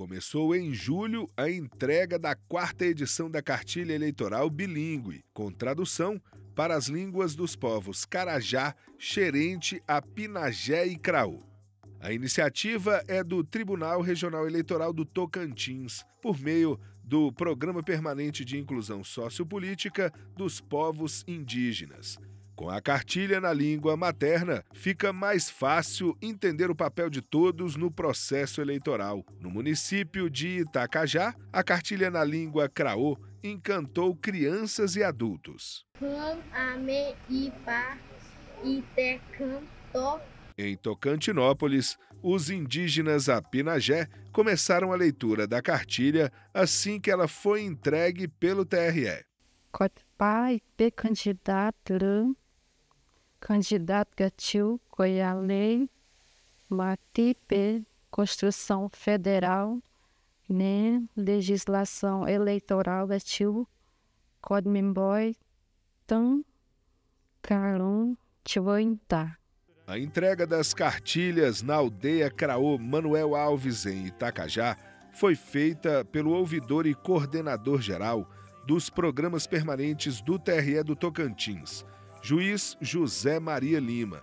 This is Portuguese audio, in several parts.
começou em julho a entrega da quarta edição da cartilha eleitoral bilíngue, com tradução para as línguas dos povos Carajá, Xerente, Apinagé e Craú. A iniciativa é do Tribunal Regional Eleitoral do Tocantins, por meio do Programa Permanente de Inclusão Sociopolítica dos Povos Indígenas. Com a cartilha na língua materna, fica mais fácil entender o papel de todos no processo eleitoral. No município de Itacajá, a cartilha na língua craô encantou crianças e adultos. Em Tocantinópolis, os indígenas Apinagé começaram a leitura da cartilha assim que ela foi entregue pelo TRE. pai, pe candidato, Candidato Gatil, lei Matipe, Construção Federal, né? Legislação Eleitoral Gatil, Codmimboy, Tan, Caron, Tivointá. A entrega das cartilhas na aldeia Craô Manuel Alves, em Itacajá, foi feita pelo ouvidor e coordenador geral dos programas permanentes do TRE do Tocantins, juiz José Maria Lima,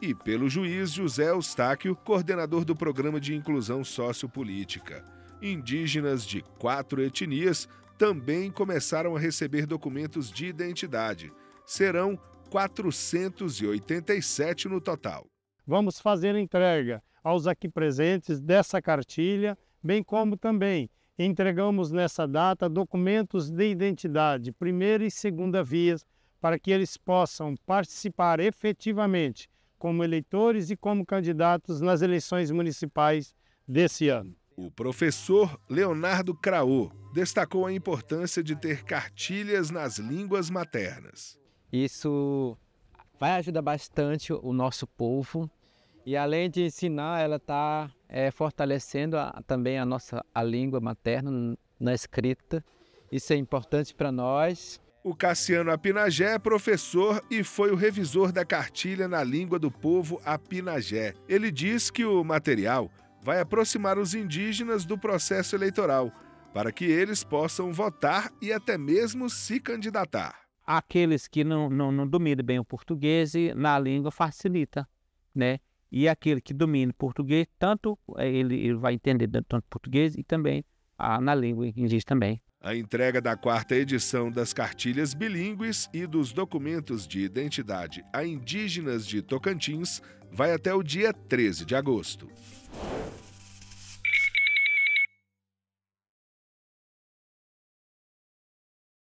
e pelo juiz José Eustáquio, coordenador do Programa de Inclusão Sociopolítica. Indígenas de quatro etnias também começaram a receber documentos de identidade. Serão 487 no total. Vamos fazer entrega aos aqui presentes dessa cartilha, bem como também entregamos nessa data documentos de identidade, primeira e segunda vias, para que eles possam participar efetivamente como eleitores e como candidatos nas eleições municipais desse ano. O professor Leonardo Craô destacou a importância de ter cartilhas nas línguas maternas. Isso vai ajudar bastante o nosso povo e além de ensinar, ela está é, fortalecendo a, também a nossa a língua materna na escrita. Isso é importante para nós o Cassiano Apinagé é professor e foi o revisor da cartilha na língua do povo Apinagé. Ele diz que o material vai aproximar os indígenas do processo eleitoral, para que eles possam votar e até mesmo se candidatar. Aqueles que não, não, não dominam bem o português na língua facilita, né? E aquele que domina o português, tanto eh, ele, ele vai entender tanto português e também na língua indígena também. A entrega da quarta edição das cartilhas bilíngues e dos documentos de identidade a indígenas de Tocantins vai até o dia 13 de agosto.